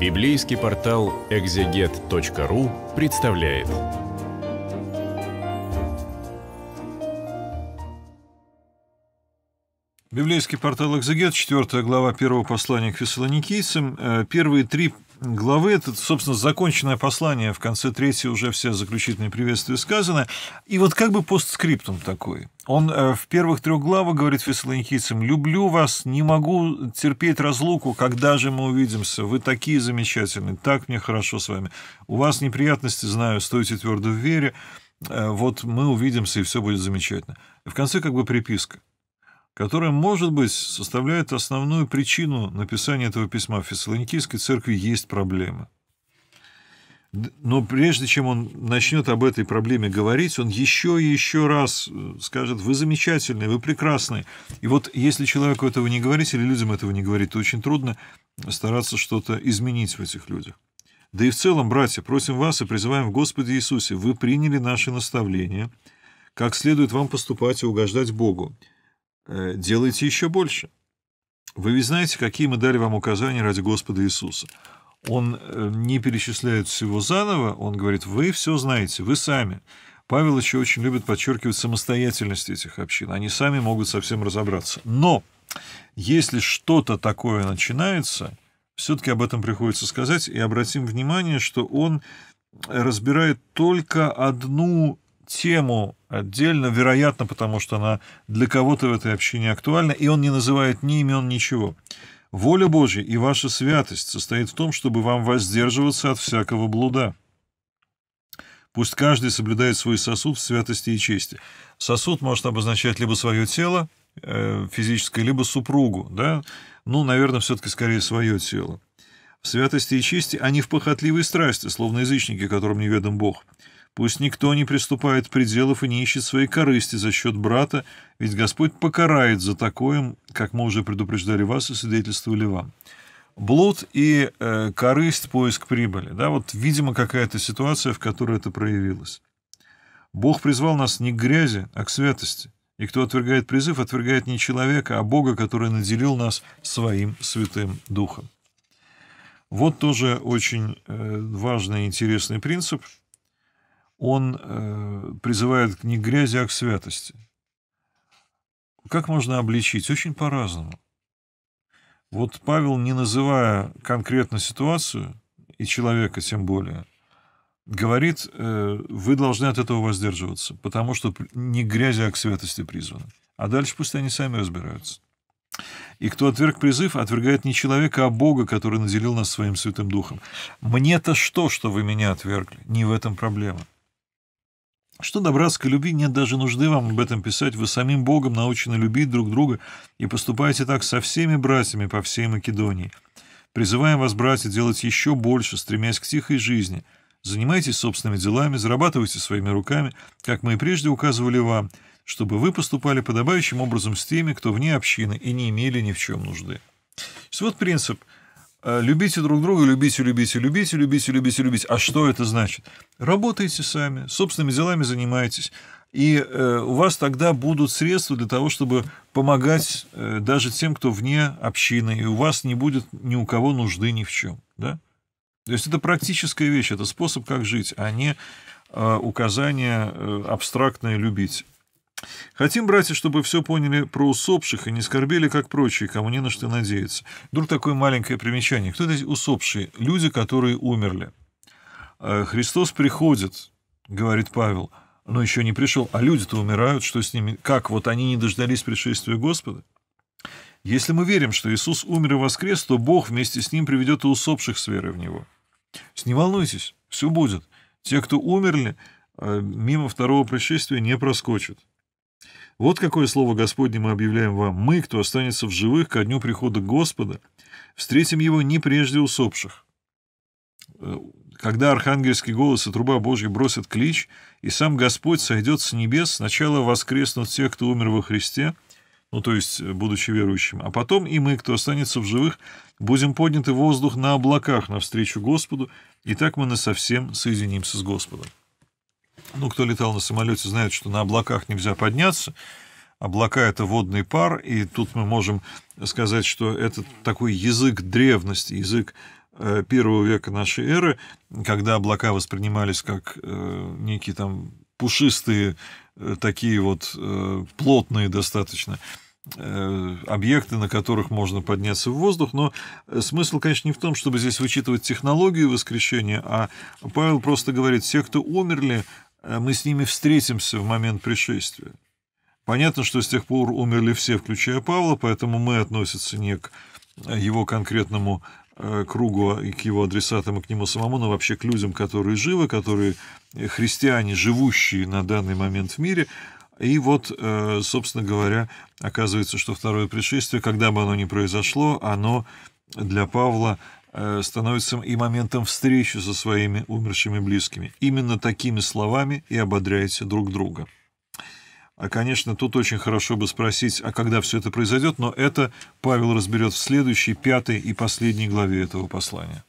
Библейский портал экзегет.ру представляет. Библейский портал «Экзегет», 4 глава первого послания к фессалоникийцам. Э, первые три главы. Это, собственно, законченное послание. В конце третьей уже все заключительные приветствия сказаны. И вот как бы постскриптум такой. Он э, в первых трех главах говорит фессалоникийцам, «Люблю вас, не могу терпеть разлуку, когда же мы увидимся? Вы такие замечательные, так мне хорошо с вами. У вас неприятности, знаю, стойте твердо в вере. Э, вот мы увидимся, и все будет замечательно». в конце как бы приписка – которая, может быть, составляет основную причину написания этого письма в Фессалоникийской церкви, есть проблема. Но прежде чем он начнет об этой проблеме говорить, он еще и еще раз э, скажет, вы замечательные вы прекрасные И вот если человеку этого не говорить или людям этого не говорить, то очень трудно стараться что-то изменить в этих людях. Да и в целом, братья, просим вас и призываем в Господе Иисусе, вы приняли наши наставления, как следует вам поступать и угождать Богу. Э, делайте еще больше. Вы ведь знаете, какие мы дали вам указания ради Господа Иисуса. Он э, не перечисляет всего заново, он говорит, вы все знаете, вы сами. Павел еще очень любит подчеркивать самостоятельность этих общин. Они сами могут совсем разобраться. Но если что-то такое начинается, все-таки об этом приходится сказать, и обратим внимание, что он э, разбирает только одну тему отдельно, вероятно, потому что она для кого-то в этой общине актуальна, и он не называет ни имен, ничего. Воля Божья и ваша святость состоит в том, чтобы вам воздерживаться от всякого блуда. Пусть каждый соблюдает свой сосуд в святости и чести. Сосуд может обозначать либо свое тело э, физическое, либо супругу, да? Ну, наверное, все-таки скорее свое тело. В святости и чести, а не в похотливой страсти, словно язычники, которым неведом Бог. Пусть никто не приступает пределов и не ищет своей корысти за счет брата, ведь Господь покарает за такое, как мы уже предупреждали вас и свидетельствовали вам. Блуд и э, корысть, поиск прибыли. Да, вот, видимо, какая-то ситуация, в которой это проявилось. Бог призвал нас не к грязи, а к святости. И кто отвергает призыв, отвергает не человека, а Бога, который наделил нас своим святым духом. Вот тоже очень э, важный и интересный принцип – он э, призывает не к грязи, а к святости. Как можно обличить? Очень по-разному. Вот Павел, не называя конкретно ситуацию, и человека тем более, говорит, э, вы должны от этого воздерживаться, потому что не к грязи, а к святости призваны. А дальше пусть они сами разбираются. И кто отверг призыв, отвергает не человека, а Бога, который наделил нас своим Святым Духом. Мне-то что, что вы меня отвергли? Не в этом проблема. Что до братской любви, нет даже нужды вам об этом писать. Вы самим Богом научены любить друг друга и поступаете так со всеми братьями по всей Македонии. Призываем вас, братья, делать еще больше, стремясь к тихой жизни. Занимайтесь собственными делами, зарабатывайте своими руками, как мы и прежде указывали вам, чтобы вы поступали подобающим образом с теми, кто вне общины и не имели ни в чем нужды. То есть вот принцип – Э, любите друг друга, любите, любите, любите, любите, любите, любите. А что это значит? Работайте сами, собственными делами занимайтесь. И э, у вас тогда будут средства для того, чтобы помогать э, даже тем, кто вне общины. И у вас не будет ни у кого нужды ни в чем. Да? То есть это практическая вещь, это способ, как жить, а не э, указание э, абстрактное любить. Хотим, братья, чтобы все поняли про усопших и не скорбели, как прочие, кому не на что надеяться. Вдруг такое маленькое примечание. Кто эти усопшие? Люди, которые умерли. «Э, Христос приходит, говорит Павел, но еще не пришел, а люди-то умирают, что с ними? Как, вот они не дождались пришествия Господа? Если мы верим, что Иисус умер и воскрес, то Бог вместе с Ним приведет и усопших с верой в Него. Не волнуйтесь, все будет. Те, кто умерли, э, мимо второго пришествия не проскочат. Вот какое слово Господне мы объявляем вам. Мы, кто останется в живых ко дню прихода Господа, встретим его не прежде усопших. Э, когда архангельский голос и труба Божья бросят клич, и сам Господь сойдет с небес, сначала воскреснут те, кто умер во Христе, ну, то есть, э, будучи верующим, а потом и мы, кто останется в живых, будем подняты в воздух на облаках навстречу Господу, и так мы насовсем соединимся с Господом. Ну, кто летал на самолете, знает, что на облаках нельзя подняться. Облака – это водный пар, и тут мы можем сказать, что это такой язык древности, язык э, первого века нашей эры, когда облака воспринимались как э, некие там пушистые, э, такие вот плотные достаточно объекты, на которых можно подняться в воздух, но смысл, конечно, не в том, чтобы здесь вычитывать технологию воскрешения, а Павел просто говорит, все, кто умерли, Э, мы с ними встретимся в момент пришествия. Понятно, что с тех пор умерли все, включая Павла, поэтому мы относимся не к э, его конкретному э, кругу а и к его адресатам, и к нему самому, но вообще к людям, которые живы, которые христиане, живущие на данный момент в мире. И вот, собственно говоря, оказывается, что второе пришествие, когда бы оно ни произошло, оно для Павла Э, становится и моментом встречи со своими умершими близкими. Именно такими словами и ободряете друг друга. А, конечно, тут очень хорошо бы спросить, а когда все это произойдет, но это Павел разберет в следующей, пятой и последней главе этого послания.